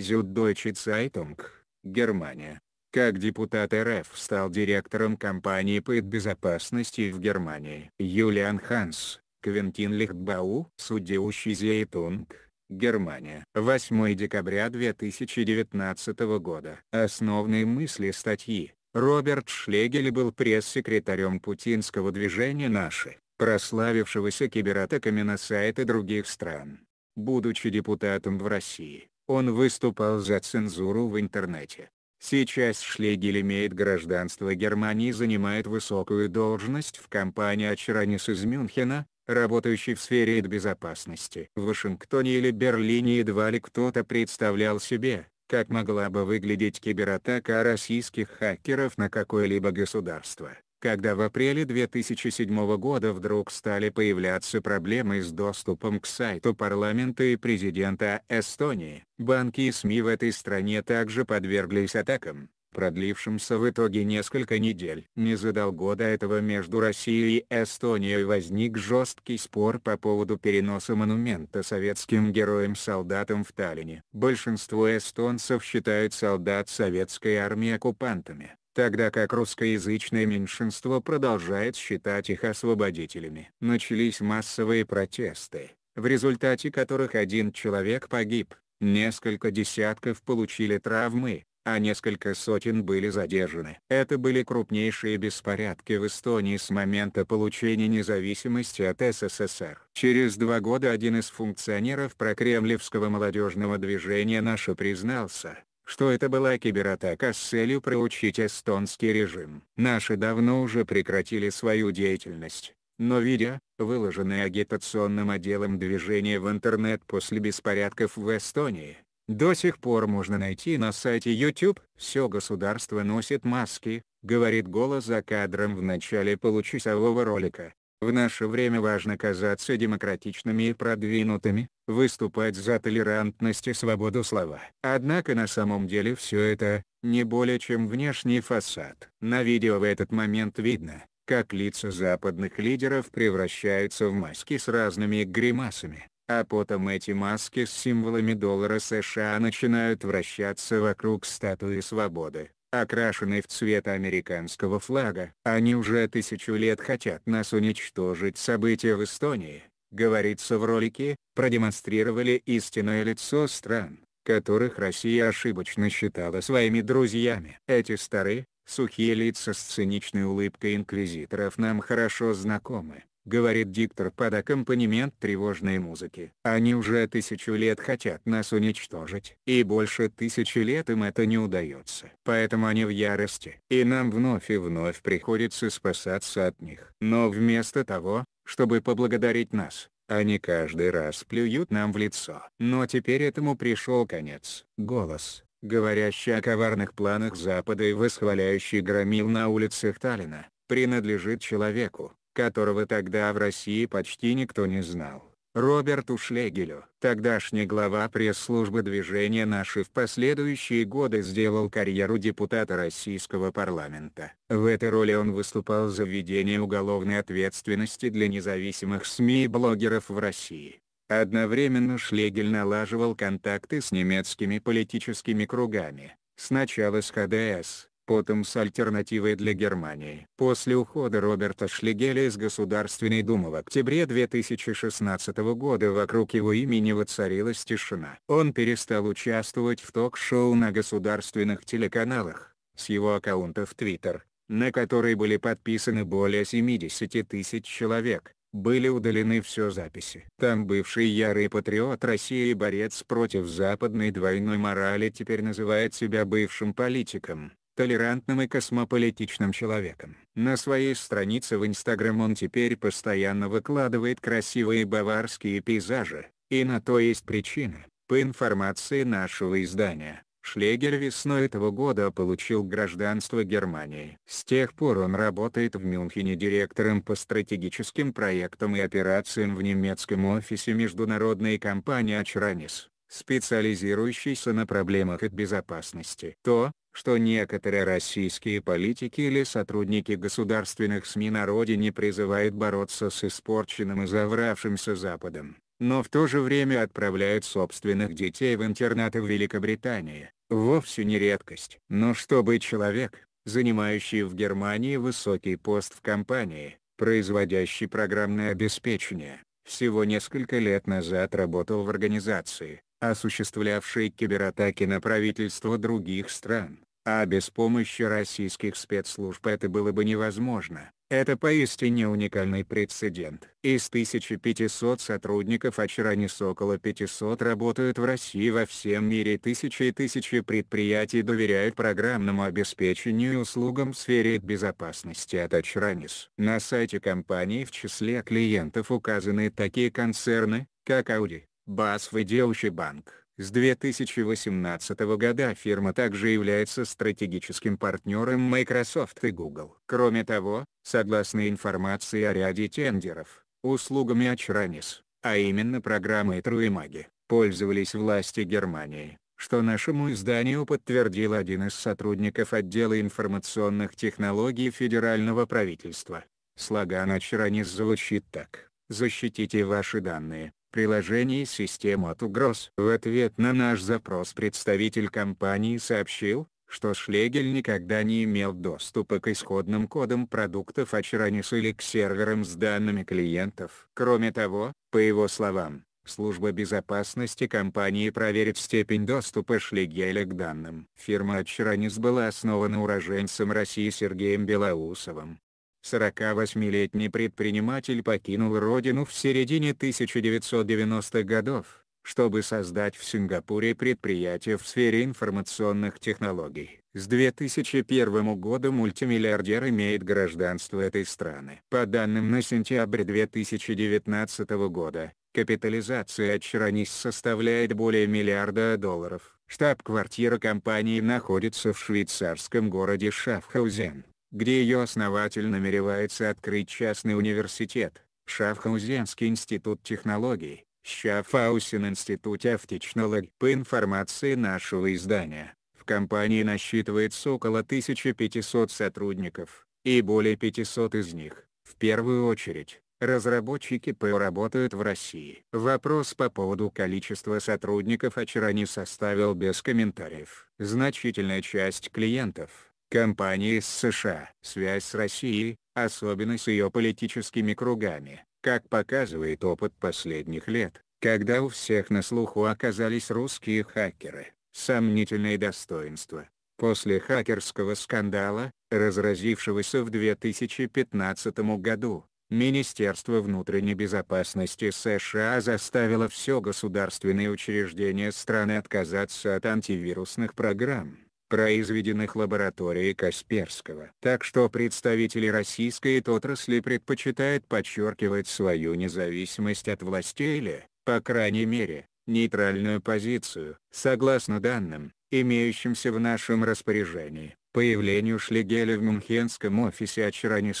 Süddeutsche Zeitung, Германия. Как депутат РФ стал директором компании по безопасности в Германии. Юлиан Ханс, Квентин Лихтбау, судеющий Зейтунг, Германия. 8 декабря 2019 года. Основные мысли статьи. Роберт Шлегель был пресс-секретарем путинского движения «Наши», прославившегося кибератаками на сайты других стран. Будучи депутатом в России, он выступал за цензуру в интернете. Сейчас Шлегель имеет гражданство Германии и занимает высокую должность в компании «Ачранис» из Мюнхена, работающей в сфере безопасности. В Вашингтоне или Берлине едва ли кто-то представлял себе, как могла бы выглядеть кибератака российских хакеров на какое-либо государство когда в апреле 2007 года вдруг стали появляться проблемы с доступом к сайту парламента и президента Эстонии. Банки и СМИ в этой стране также подверглись атакам, продлившимся в итоге несколько недель. Не за до этого между Россией и Эстонией возник жесткий спор по поводу переноса монумента советским героям-солдатам в Таллине. Большинство эстонцев считают солдат советской армии оккупантами тогда как русскоязычное меньшинство продолжает считать их освободителями. Начались массовые протесты, в результате которых один человек погиб, несколько десятков получили травмы, а несколько сотен были задержаны. Это были крупнейшие беспорядки в Эстонии с момента получения независимости от СССР. Через два года один из функционеров прокремлевского молодежного движения «Наша» признался, что это была кибератака с целью проучить эстонский режим. Наши давно уже прекратили свою деятельность, но видя, выложенные агитационным отделом движения в интернет после беспорядков в Эстонии, до сих пор можно найти на сайте YouTube «Все государство носит маски», говорит голос за кадром в начале получасового ролика. В наше время важно казаться демократичными и продвинутыми, выступать за толерантность и свободу слова. Однако на самом деле все это, не более чем внешний фасад. На видео в этот момент видно, как лица западных лидеров превращаются в маски с разными гримасами, а потом эти маски с символами доллара США начинают вращаться вокруг статуи свободы окрашенный в цвет американского флага. Они уже тысячу лет хотят нас уничтожить. События в Эстонии, говорится в ролике, продемонстрировали истинное лицо стран, которых Россия ошибочно считала своими друзьями. Эти старые, сухие лица с циничной улыбкой инквизиторов нам хорошо знакомы говорит диктор под аккомпанемент тревожной музыки. Они уже тысячу лет хотят нас уничтожить. И больше тысячи лет им это не удается. Поэтому они в ярости. И нам вновь и вновь приходится спасаться от них. Но вместо того, чтобы поблагодарить нас, они каждый раз плюют нам в лицо. Но теперь этому пришел конец. Голос, говорящий о коварных планах Запада и восхваляющий громил на улицах Таллина, принадлежит человеку, которого тогда в России почти никто не знал. Роберту Шлегелю, тогдашний глава пресс-службы движения «Наши» в последующие годы сделал карьеру депутата российского парламента. В этой роли он выступал за введение уголовной ответственности для независимых СМИ и блогеров в России. Одновременно Шлегель налаживал контакты с немецкими политическими кругами, сначала с ХДС, потом с альтернативой для Германии. После ухода Роберта Шлигеля из Государственной Думы в октябре 2016 года вокруг его имени воцарилась тишина. Он перестал участвовать в ток-шоу на государственных телеканалах, с его аккаунта в Твиттер, на который были подписаны более 70 тысяч человек, были удалены все записи. Там бывший ярый патриот России и борец против западной двойной морали теперь называет себя бывшим политиком, толерантным и космополитичным человеком. На своей странице в Инстаграм он теперь постоянно выкладывает красивые баварские пейзажи, и на то есть причина. По информации нашего издания, Шлегер весной этого года получил гражданство Германии. С тех пор он работает в Мюнхене директором по стратегическим проектам и операциям в немецком офисе международной компании «Ачранис» специализирующийся на проблемах от безопасности. То, что некоторые российские политики или сотрудники государственных СМИ на родине призывают бороться с испорченным и завравшимся Западом, но в то же время отправляют собственных детей в интернаты в Великобритании, вовсе не редкость. Но чтобы человек, занимающий в Германии высокий пост в компании, производящий программное обеспечение, всего несколько лет назад работал в организации, осуществлявшие кибератаки на правительства других стран, а без помощи российских спецслужб это было бы невозможно. Это поистине уникальный прецедент. Из 1500 сотрудников Ачранис около 500 работают в России во всем мире. Тысячи и тысячи предприятий доверяют программному обеспечению и услугам в сфере безопасности от Ачранис. На сайте компании в числе клиентов указаны такие концерны, как Audi, Басведеущий банк. С 2018 года фирма также является стратегическим партнером Microsoft и Google. Кроме того, согласно информации о ряде тендеров, услугами Ачранис, а именно программой Труимаги, пользовались власти Германии, что нашему изданию подтвердил один из сотрудников отдела информационных технологий федерального правительства. Слоган Ачранис звучит так «Защитите ваши данные, приложений систему от угроз. В ответ на наш запрос представитель компании сообщил, что Шлегель никогда не имел доступа к исходным кодам продуктов Ачранис или к серверам с данными клиентов. Кроме того, по его словам, служба безопасности компании проверит степень доступа Шлегеля к данным. Фирма Ачранис была основана уроженцем России Сергеем Белоусовым, 48-летний предприниматель покинул родину в середине 1990-х годов, чтобы создать в Сингапуре предприятие в сфере информационных технологий. С 2001 года мультимиллиардер имеет гражданство этой страны. По данным на сентябрь 2019 года, капитализация Ачранис составляет более миллиарда долларов. Штаб-квартира компании находится в швейцарском городе Шафхаузен где ее основатель намеревается открыть частный университет, Шафхаузенский институт технологий, Шафаусен институт of По информации нашего издания, в компании насчитывается около 1500 сотрудников, и более 500 из них, в первую очередь, разработчики ПО работают в России. Вопрос по поводу количества сотрудников Ачара не составил без комментариев. Значительная часть клиентов – Компании из США. Связь с Россией, особенно с ее политическими кругами, как показывает опыт последних лет, когда у всех на слуху оказались русские хакеры, сомнительные достоинства. После хакерского скандала, разразившегося в 2015 году, Министерство внутренней безопасности США заставило все государственные учреждения страны отказаться от антивирусных программ произведенных лабораторией Касперского. Так что представители российской отрасли предпочитают подчеркивать свою независимость от властей или, по крайней мере, нейтральную позицию. Согласно данным, имеющимся в нашем распоряжении, появлению Шлигеля в мюнхенском офисе вчера не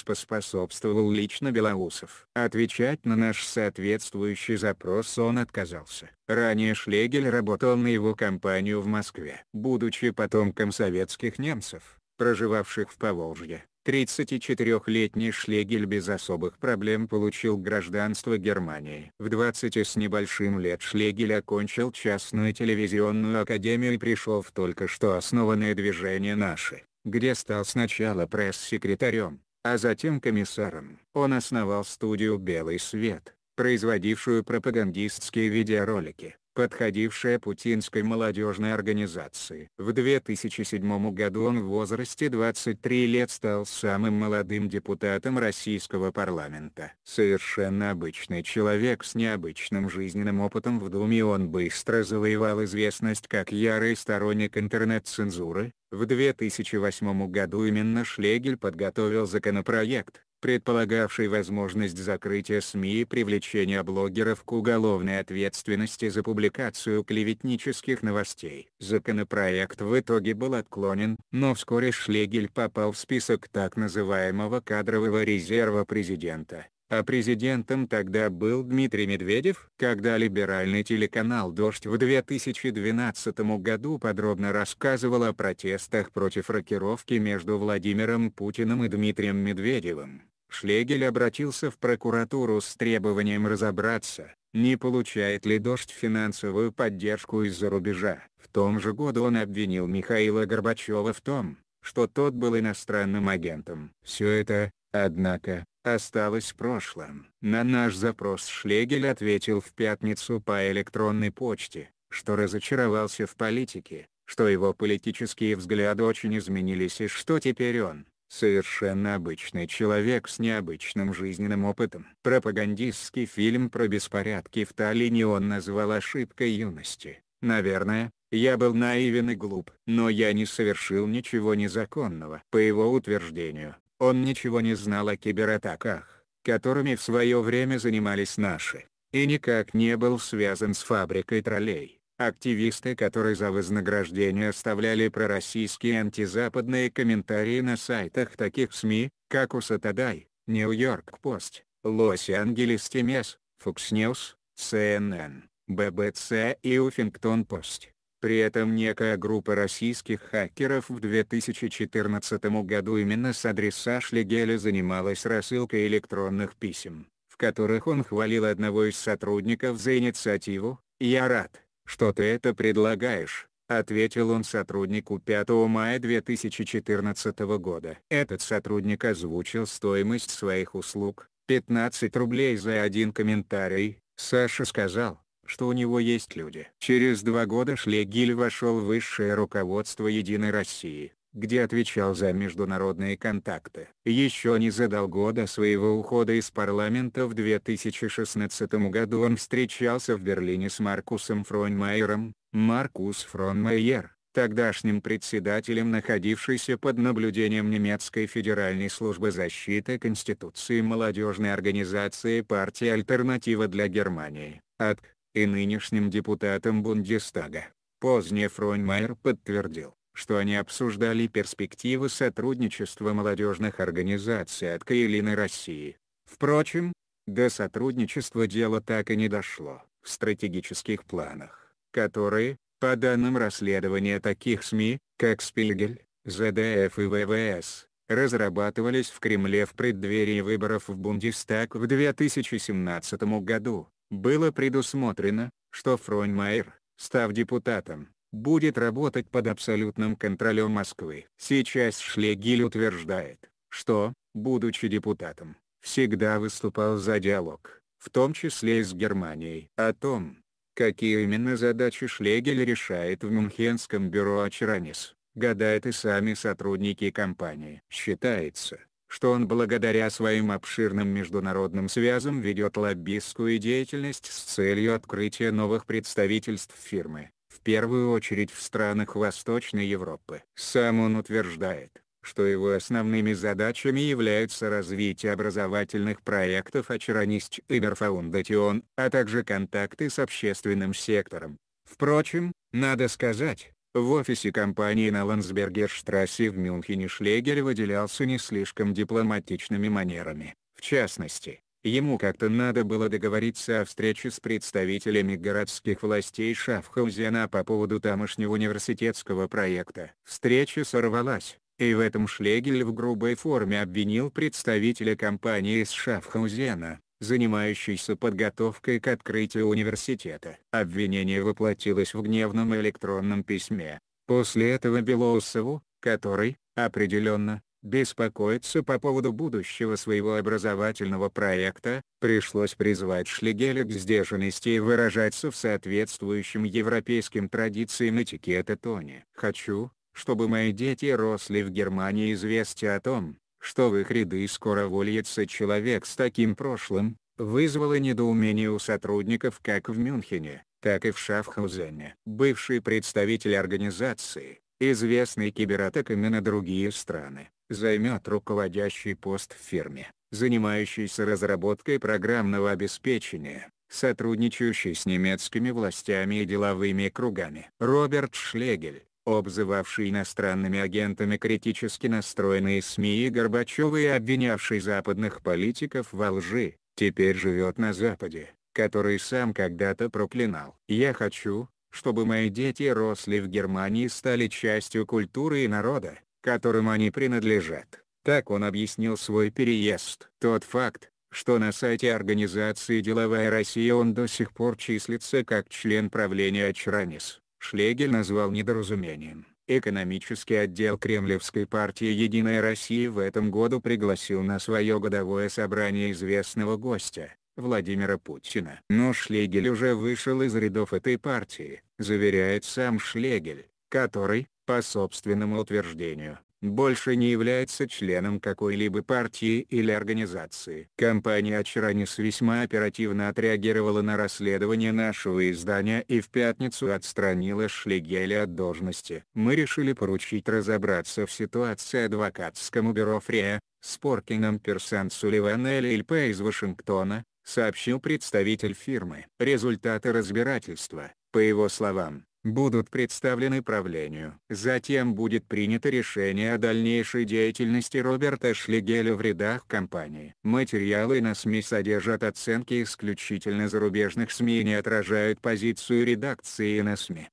лично Белоусов. Отвечать на наш соответствующий запрос он отказался. Ранее Шлегель работал на его компанию в Москве. Будучи потомком советских немцев, проживавших в Поволжье, 34-летний Шлегель без особых проблем получил гражданство Германии. В 20 с небольшим лет Шлегель окончил частную телевизионную академию и пришел в только что основанное движение «Наши», где стал сначала пресс-секретарем, а затем комиссаром. Он основал студию «Белый свет», производившую пропагандистские видеоролики подходившая путинской молодежной организации. В 2007 году он в возрасте 23 лет стал самым молодым депутатом российского парламента. Совершенно обычный человек с необычным жизненным опытом в Думе он быстро завоевал известность как ярый сторонник интернет-цензуры, в 2008 году именно Шлегель подготовил законопроект, предполагавший возможность закрытия СМИ и привлечения блогеров к уголовной ответственности за публикацию клеветнических новостей. Законопроект в итоге был отклонен, но вскоре Шлегель попал в список так называемого кадрового резерва президента. А президентом тогда был Дмитрий Медведев. Когда либеральный телеканал «Дождь» в 2012 году подробно рассказывал о протестах против рокировки между Владимиром Путиным и Дмитрием Медведевым, Шлегель обратился в прокуратуру с требованием разобраться, не получает ли «Дождь» финансовую поддержку из-за рубежа. В том же году он обвинил Михаила Горбачева в том, что тот был иностранным агентом. Все это, однако, осталось в прошлом. На наш запрос Шлегель ответил в пятницу по электронной почте, что разочаровался в политике, что его политические взгляды очень изменились и что теперь он, совершенно обычный человек с необычным жизненным опытом. Пропагандистский фильм про беспорядки в Таллине он назвал ошибкой юности. Наверное, я был наивен и глуп, но я не совершил ничего незаконного. По его утверждению, он ничего не знал о кибератаках, которыми в свое время занимались наши, и никак не был связан с фабрикой троллей. Активисты, которые за вознаграждение оставляли пророссийские антизападные комментарии на сайтах таких СМИ, как Усатадай, Нью-Йорк-Пост, Лос-Анджелес Тимес, Fox Ньюс, CNN, BBC и Уфингтон-Пост. При этом некая группа российских хакеров в 2014 году именно с адреса Шлигеля занималась рассылкой электронных писем, в которых он хвалил одного из сотрудников за инициативу «Я рад, что ты это предлагаешь», ответил он сотруднику 5 мая 2014 года. Этот сотрудник озвучил стоимость своих услуг, 15 рублей за один комментарий, Саша сказал, что у него есть люди. Через два года Шлегель вошел в высшее руководство «Единой России», где отвечал за международные контакты. Еще не задал года своего ухода из парламента в 2016 году он встречался в Берлине с Маркусом Фронмайером, Маркус Фронмайер, тогдашним председателем находившейся под наблюдением немецкой Федеральной службы защиты Конституции молодежной организации партии «Альтернатива для Германии», АТК и нынешним депутатом Бундестага. Позднее Фройнмайер подтвердил, что они обсуждали перспективы сотрудничества молодежных организаций от Каилины России. Впрочем, до сотрудничества дело так и не дошло. В стратегических планах, которые, по данным расследования таких СМИ, как «Спильгель», «ЗДФ» и «ВВС», разрабатывались в Кремле в преддверии выборов в Бундестаг в 2017 году. Было предусмотрено, что Фройнмайер, став депутатом, будет работать под абсолютным контролем Москвы. Сейчас Шлегель утверждает, что, будучи депутатом, всегда выступал за диалог, в том числе и с Германией. О том, какие именно задачи Шлегель решает в Мюнхенском бюро Ачранис, гадают и сами сотрудники компании. Считается, что он благодаря своим обширным международным связям ведет лоббистскую деятельность с целью открытия новых представительств фирмы, в первую очередь в странах Восточной Европы. Сам он утверждает, что его основными задачами являются развитие образовательных проектов «Очаронисть» и «Берфаундатион», а также контакты с общественным сектором. Впрочем, надо сказать, в офисе компании на Лансбергерштрассе в Мюнхене Шлегель выделялся не слишком дипломатичными манерами. В частности, ему как-то надо было договориться о встрече с представителями городских властей Шафхаузена по поводу тамошнего университетского проекта. Встреча сорвалась. И в этом Шлегель в грубой форме обвинил представителя компании из Шафхаузена, занимающийся подготовкой к открытию университета. Обвинение воплотилось в гневном электронном письме. После этого Белоусову, который, определенно, беспокоится по поводу будущего своего образовательного проекта, пришлось призвать Шлигеля к сдержанности и выражаться в соответствующем европейским традициям этикета тоне. «Хочу, чтобы мои дети росли в Германии известие о том, что в их ряды скоро вольется человек с таким прошлым, вызвало недоумение у сотрудников как в Мюнхене, так и в Шафхаузене. Бывший представитель организации, известный кибератаками на другие страны, займет руководящий пост в фирме, занимающейся разработкой программного обеспечения, сотрудничающей с немецкими властями и деловыми кругами. Роберт Шлегель, обзывавший иностранными агентами критически настроенные СМИ и Горбачева и обвинявший западных политиков во лжи, теперь живет на Западе, который сам когда-то проклинал. «Я хочу, чтобы мои дети росли в Германии и стали частью культуры и народа, которым они принадлежат». Так он объяснил свой переезд. Тот факт, что на сайте организации «Деловая Россия» он до сих пор числится как член правления Чранис, Шлегель назвал недоразумением. Экономический отдел Кремлевской партии «Единая Россия» в этом году пригласил на свое годовое собрание известного гостя, Владимира Путина. Но Шлегель уже вышел из рядов этой партии, заверяет сам Шлегель, который, по собственному утверждению, больше не является членом какой-либо партии или организации. Компания «Очаранис» весьма оперативно отреагировала на расследование нашего издания и в пятницу отстранила Шлигеля от должности. Мы решили поручить разобраться в ситуации адвокатскому бюро Фрея, Споркином Персан Сулливан ЛП из Вашингтона, сообщил представитель фирмы. Результаты разбирательства, по его словам, будут представлены правлению. Затем будет принято решение о дальнейшей деятельности Роберта Шлигеля в рядах компании. Материалы на СМИ содержат оценки исключительно зарубежных СМИ и не отражают позицию редакции на СМИ.